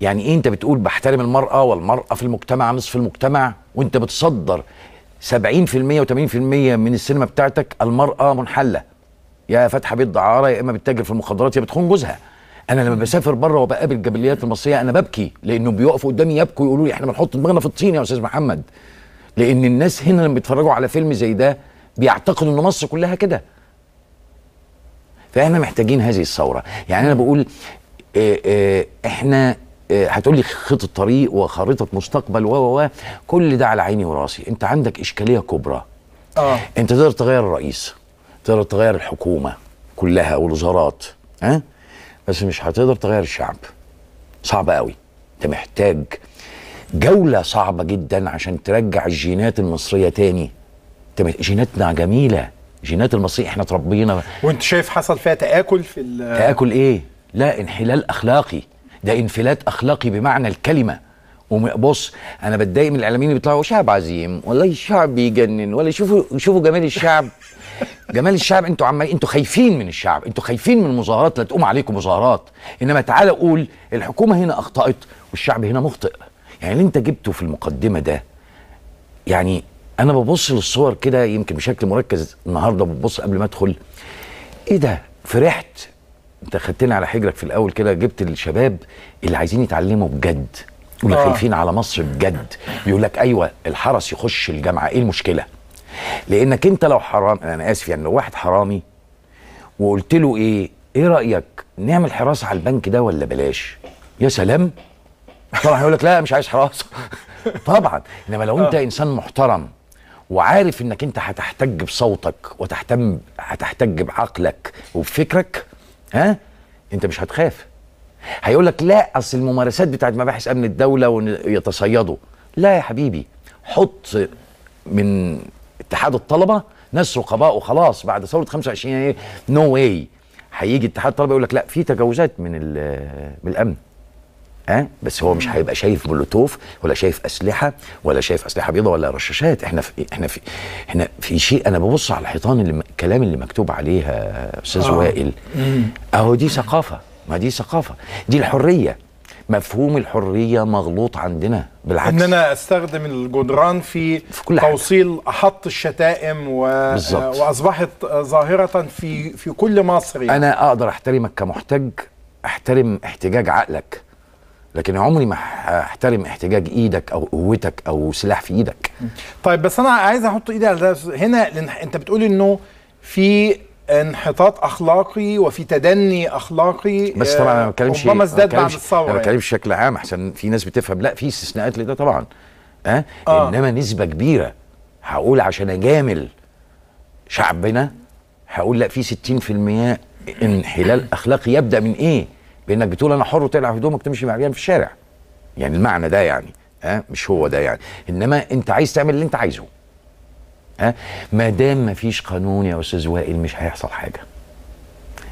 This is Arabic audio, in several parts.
يعني ايه انت بتقول بحترم المراه والمراه في المجتمع نصف المجتمع وانت بتصدر 70% و80% من السينما بتاعتك المراه منحله يا فاتحه بيت دعاره يا اما بتتاجر في المخدرات يا بتخون جوزها انا لما بسافر بره وبقابل الجبليات المصريه انا ببكي لانه بيقفوا قدامي يبكوا يقولوا لي احنا بنحط دماغنا في الطين يا استاذ محمد لان الناس هنا لما بيتفرجوا على فيلم زي ده بيعتقدوا ان مصر كلها كده فاحنا محتاجين هذه الثوره يعني انا بقول اه, آه، احنا آه، هتقول لي خطه طريق وخريطه مستقبل و و كل ده على عيني وراسي انت عندك اشكاليه كبرى اه انت تقدر تغير الرئيس تقدر تغير الحكومه كلها والوزارات ها أه؟ بس مش هتقدر تغير الشعب صعب قوي انت محتاج جوله صعبه جدا عشان ترجع الجينات المصريه تاني جيناتنا جميله جينات المصري احنا تربينا وانت شايف حصل فيها تاكل في تاكل ايه لا انحلال اخلاقي ده انفلات اخلاقي بمعنى الكلمه وبص انا بتضايق من الاعلاميين اللي بيطلعوا شعب عظيم والله الشعب بيجنن ولا شوفوا شوفوا جمال الشعب جمال الشعب انتوا عمال انتوا خايفين من الشعب انتوا خايفين من المظاهرات لا تقوم عليكم مظاهرات انما تعالى قول الحكومه هنا اخطات والشعب هنا مخطئ يعني اللي انت جبته في المقدمه ده يعني انا ببص للصور كده يمكن بشكل مركز النهارده ببص قبل ما ادخل ايه ده فرحت انت خدتنا على حجرك في الاول كده جبت الشباب اللي عايزين يتعلموا بجد اللي آه. خايفين على مصر بجد يقول لك ايوه الحرس يخش الجامعه ايه المشكله لانك انت لو حرام انا اسف يعني لو واحد حرامي وقلت له ايه ايه رايك نعمل حراسه على البنك ده ولا بلاش يا سلام طبعا هيقول لك لا مش عايز حراسه طبعا انما لو انت آه. انسان محترم وعارف انك انت هتحتج بصوتك وتهتم هتحتج بعقلك وبفكرك ها انت مش هتخاف هيقول لك لا اصل الممارسات بتاعت مباحث امن الدوله ويتصيدوا لا يا حبيبي حط من اتحاد الطلبه ناس رقباء وخلاص بعد ثوره 25 يناير نو واي هيجي اتحاد الطلبه يقول لك لا في تجاوزات من من الامن أه؟ بس هو مش هيبقى شايف بلوتوف ولا شايف اسلحه ولا شايف اسلحه بيضاء ولا رشاشات احنا في احنا في احنا في شيء انا ببص على الحيطان اللي الكلام اللي مكتوب عليها استاذ آه. وائل اهو دي ثقافه ما دي ثقافه دي الحريه مفهوم الحريه مغلوط عندنا بالعكس ان انا استخدم الجدران في, في كل توصيل احط الشتائم و... واصبحت ظاهره في في كل مصر يعني. انا اقدر احترمك كمحتج احترم احتجاج عقلك لكن عمري ما هحترم احتجاج ايدك او قوتك او سلاح في ايدك طيب بس انا عايز احط ايدي على ده هنا انت بتقول انه في انحطاط اخلاقي وفي تدني اخلاقي بس طبعا انا ما آه، بتكلمش ربما ازداد بعد الثوره انا يعني. بتكلمش بشكل عام احسن في ناس بتفهم لا في استثناءات لده طبعا أه؟ آه. انما نسبه كبيره هقول عشان اجامل شعبنا هقول لا في 60% انحلال اخلاقي يبدا من ايه؟ بانك بتقول انا حر وتقلع هدومك تمشي مع في الشارع يعني المعنى ده يعني ها مش هو ده يعني انما انت عايز تعمل اللي انت عايزه ها ما دام ما فيش قانون يا استاذ وائل مش هيحصل حاجه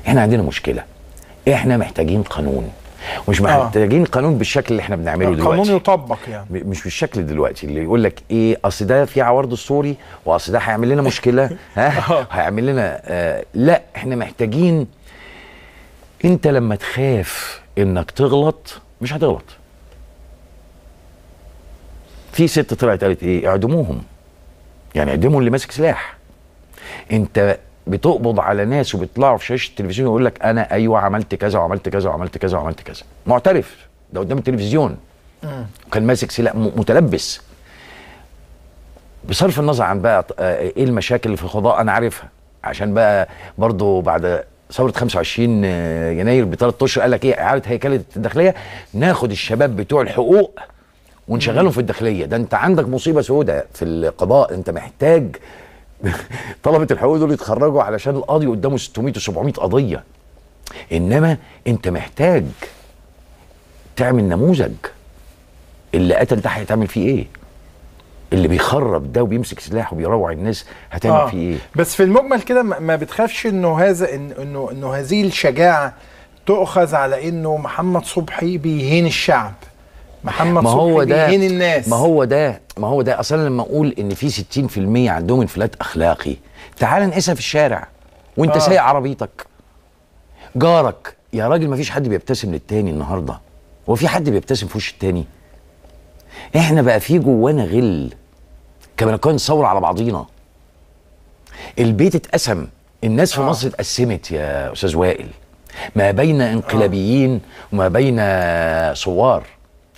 احنا عندنا مشكله احنا محتاجين قانون مش آه. محتاجين آه. قانون بالشكل اللي احنا بنعمله دلوقتي قانون يطبق يعني مش بالشكل دلوقتي اللي يقول لك ايه اصل ده في عوارض السوري واصل ده هيعمل لنا مشكله ها آه. هيعمل لنا آه لا احنا محتاجين انت لما تخاف انك تغلط مش هتغلط في ست طلعت قالت ايه اعدموهم يعني اعدموا اللي ماسك سلاح انت بتقبض على ناس وبيطلعوا في شاشه التلفزيون يقول لك انا ايوه عملت كذا وعملت كذا وعملت كذا وعملت كذا معترف ده قدام التلفزيون وكان ماسك سلاح متلبس بصرف النظر عن بقى آه، ايه المشاكل اللي في القضاء انا عارفها عشان بقى برضو بعد ثوره 25 آه، يناير بثلاث اشهر قال لك ايه اعاده هيكله الداخليه ناخد الشباب بتوع الحقوق ونشغلهم في الداخليه ده انت عندك مصيبه سوداء في القضاء انت محتاج طلبه الحقوق دول يتخرجوا علشان القاضي قدامه 600 و700 قضيه انما انت محتاج تعمل نموذج اللي قتل ده هيتعمل فيه ايه اللي بيخرب ده وبيمسك سلاح وبيروع الناس هتعمل آه. فيه ايه بس في المجمل كده ما بتخافش انه هذا انه انه هذه الشجاعه تؤخذ على انه محمد صبحي بيهين الشعب محمد ما هو ده بيهين الناس ما هو ده ما هو ده اصلا لما اقول ان في 60% عندهم انفلات اخلاقي تعال نقيسها في الشارع وانت آه. سايق عربيتك جارك يا راجل ما فيش حد بيبتسم للتاني النهارده هو في حد بيبتسم في وش التاني احنا بقى في جوانا غل كنا كان ثوره على بعضينا البيت اتقسم الناس في آه. مصر اتقسمت يا استاذ وائل ما بين آه. انقلابيين آه. وما بين ثوار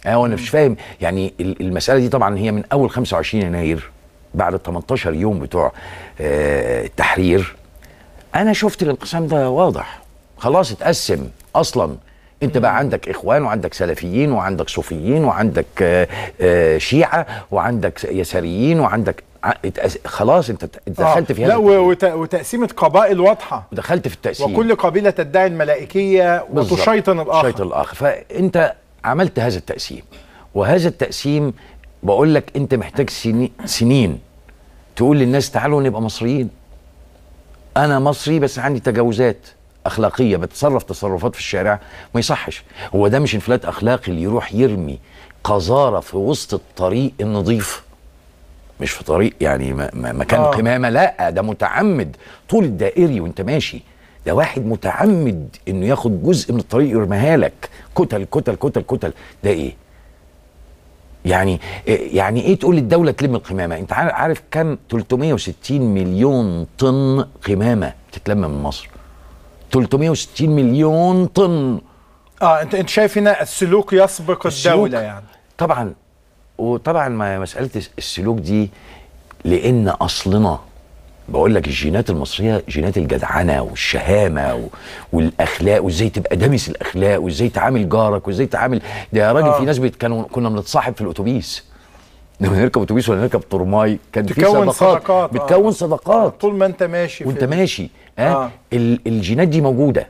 اه وانا مش فاهم يعني المساله دي طبعا هي من اول 25 يناير بعد ال 18 يوم بتوع آه التحرير انا شفت الانقسام ده واضح خلاص اتقسم اصلا انت بقى عندك اخوان وعندك سلفيين وعندك صوفيين وعندك آه، آه، شيعه وعندك يساريين وعندك خلاص انت آه، دخلت في هذا لا وتقسيمه قبائل واضحه دخلت في التقسيم وكل قبيله تدعي الملائكيه وتشيطن الاخر تشيطن الاخر فانت عملت هذا التقسيم وهذا التقسيم بقول لك انت محتاج سنين تقول للناس تعالوا نبقى مصريين انا مصري بس عندي تجاوزات اخلاقيه بتصرف تصرفات في الشارع ما يصحش هو ده مش انفلات اخلاقي اللي يروح يرمي قذاره في وسط الطريق النظيف مش في طريق يعني مكان آه. قمامه لا ده متعمد طول الدائري وانت ماشي ده واحد متعمد انه ياخد جزء من الطريق يرميها لك كتل كتل كتل كتل ده ايه يعني يعني ايه تقول الدوله تلم القمامه انت عارف كم 360 مليون طن قمامه بتتلم من مصر 360 مليون طن اه انت انت شايف هنا السلوك يسبق السلوك الدوله يعني طبعا وطبعا ما مساله السلوك دي لان اصلنا بقول لك الجينات المصريه جينات الجدعنه والشهامه والاخلاق وازاي تبقى دمس الاخلاق وازاي تعامل جارك وازاي تعامل ده يا راجل آه. في ناس كانوا كنا بنتصاحب في الاتوبيس لما نركب اتوبيس ولا نركب طرماي كان في صداقات, صداقات بتكون آه. صداقات طول ما انت ماشي وانت ماشي اه, آه. الجينات دي موجوده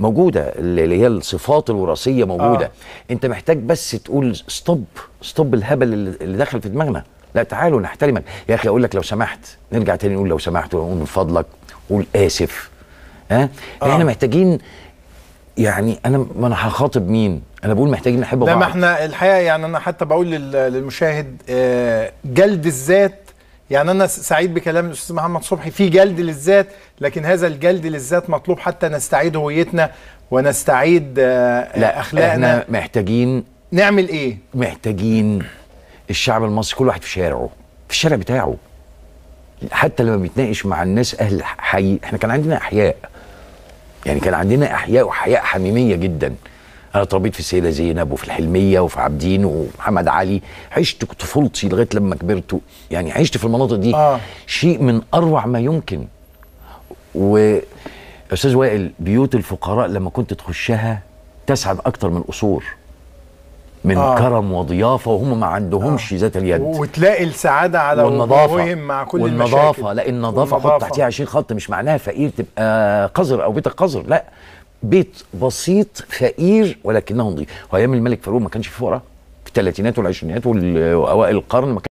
موجوده اللي هي الصفات الوراثيه موجوده آه. انت محتاج بس تقول ستوب ستوب الهبل اللي دخل في دماغنا لا تعالوا نحترمك يا اخي اقول لك لو سمحت نرجع تاني نقول لو سمحت ونقول من فضلك قول اسف ها أه؟ آه. احنا محتاجين يعني انا ما انا هخاطب مين انا بقول محتاجين نحب بعض لا ما احنا الحقيقه يعني انا حتى بقول للمشاهد آه، جلد الذات يعني انا سعيد بكلام الاستاذ محمد صبحي في جلد للذات لكن هذا الجلد للذات مطلوب حتى نستعيد هويتنا ونستعيد آه، لا اخلاقنا احنا محتاجين نعمل ايه محتاجين الشعب المصري كل واحد في شارعه في الشارع بتاعه حتى لما بيتناقش مع الناس اهل حي احنا كان عندنا احياء يعني كان عندنا احياء وحياء حميميه جدا انا تربيت في السيده زينب وفي الحلميه وفي عابدين ومحمد علي عشت طفولتي لغايه لما كبرت يعني عشت في المناطق دي آه. شيء من اروع ما يمكن و استاذ وائل بيوت الفقراء لما كنت تخشها تسعد اكتر من قصور من آه. كرم وضيافه وهم ما عندهمش آه. ذات اليد وتلاقي السعاده على وجوههم مع كل والنظافه المشاكل. لا النظافه حط تحتيها 20 خط مش معناها فقير تبقى قذر او بيتك قذر لا بيت بسيط فقير ولكنه نظيف وايام الملك فاروق ما كانش فيه فقراء في الثلاثينات والعشرينات واوائل القرن ما كانش